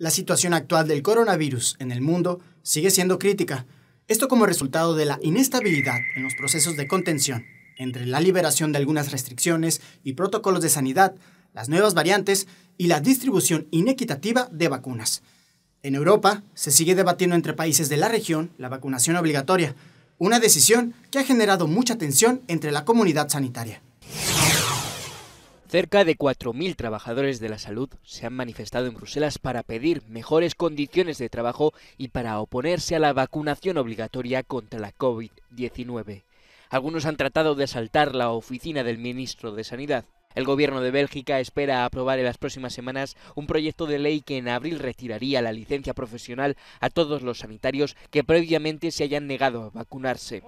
La situación actual del coronavirus en el mundo sigue siendo crítica, esto como resultado de la inestabilidad en los procesos de contención, entre la liberación de algunas restricciones y protocolos de sanidad, las nuevas variantes y la distribución inequitativa de vacunas. En Europa se sigue debatiendo entre países de la región la vacunación obligatoria, una decisión que ha generado mucha tensión entre la comunidad sanitaria. Cerca de 4.000 trabajadores de la salud se han manifestado en Bruselas para pedir mejores condiciones de trabajo y para oponerse a la vacunación obligatoria contra la COVID-19. Algunos han tratado de asaltar la oficina del ministro de Sanidad. El gobierno de Bélgica espera aprobar en las próximas semanas un proyecto de ley que en abril retiraría la licencia profesional a todos los sanitarios que previamente se hayan negado a vacunarse.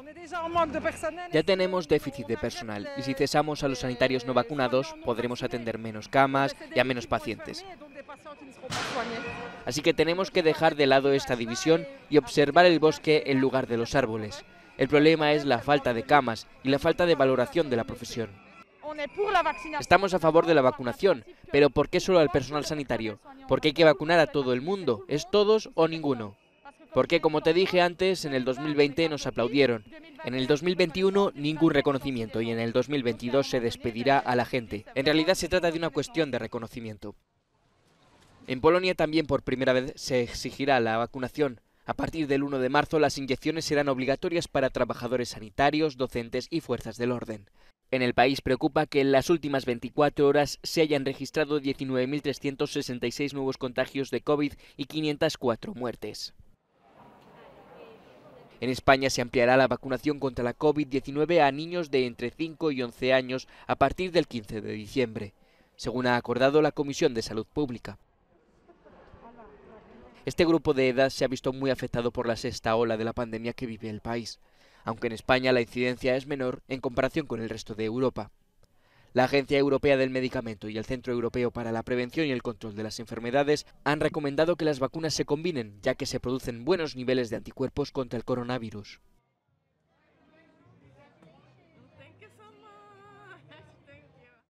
Ya tenemos déficit de personal y si cesamos a los sanitarios no vacunados podremos atender menos camas y a menos pacientes. Así que tenemos que dejar de lado esta división y observar el bosque en lugar de los árboles. El problema es la falta de camas y la falta de valoración de la profesión. Estamos a favor de la vacunación, pero ¿por qué solo al personal sanitario? Porque hay que vacunar a todo el mundo, es todos o ninguno. Porque como te dije antes, en el 2020 nos aplaudieron, en el 2021 ningún reconocimiento y en el 2022 se despedirá a la gente. En realidad se trata de una cuestión de reconocimiento. En Polonia también por primera vez se exigirá la vacunación. A partir del 1 de marzo las inyecciones serán obligatorias para trabajadores sanitarios, docentes y fuerzas del orden. En el país preocupa que en las últimas 24 horas se hayan registrado 19.366 nuevos contagios de COVID y 504 muertes. En España se ampliará la vacunación contra la COVID-19 a niños de entre 5 y 11 años a partir del 15 de diciembre, según ha acordado la Comisión de Salud Pública. Este grupo de edad se ha visto muy afectado por la sexta ola de la pandemia que vive el país aunque en España la incidencia es menor en comparación con el resto de Europa. La Agencia Europea del Medicamento y el Centro Europeo para la Prevención y el Control de las Enfermedades han recomendado que las vacunas se combinen, ya que se producen buenos niveles de anticuerpos contra el coronavirus.